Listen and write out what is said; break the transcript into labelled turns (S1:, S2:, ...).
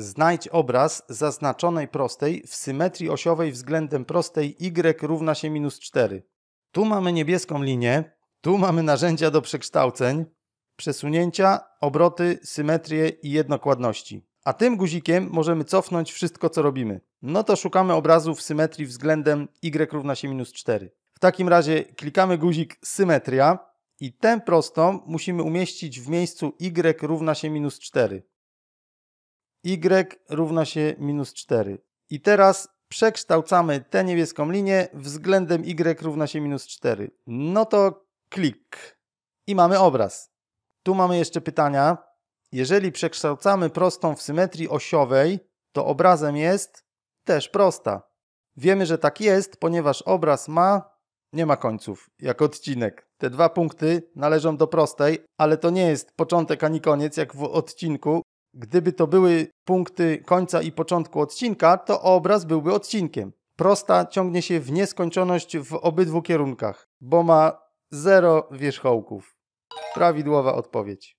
S1: Znajdź obraz zaznaczonej prostej w symetrii osiowej względem prostej y równa się minus 4. Tu mamy niebieską linię, tu mamy narzędzia do przekształceń, przesunięcia, obroty, symetrię i jednokładności. A tym guzikiem możemy cofnąć wszystko, co robimy. No to szukamy obrazu w symetrii względem y równa się minus 4. W takim razie klikamy guzik symetria i tę prostą musimy umieścić w miejscu y równa się minus 4 y równa się minus 4. I teraz przekształcamy tę niebieską linię względem y równa się minus 4. No to klik i mamy obraz. Tu mamy jeszcze pytania. Jeżeli przekształcamy prostą w symetrii osiowej, to obrazem jest też prosta. Wiemy, że tak jest, ponieważ obraz ma nie ma końców, jak odcinek. Te dwa punkty należą do prostej, ale to nie jest początek ani koniec, jak w odcinku, Gdyby to były punkty końca i początku odcinka, to obraz byłby odcinkiem. Prosta ciągnie się w nieskończoność w obydwu kierunkach, bo ma zero wierzchołków. Prawidłowa odpowiedź.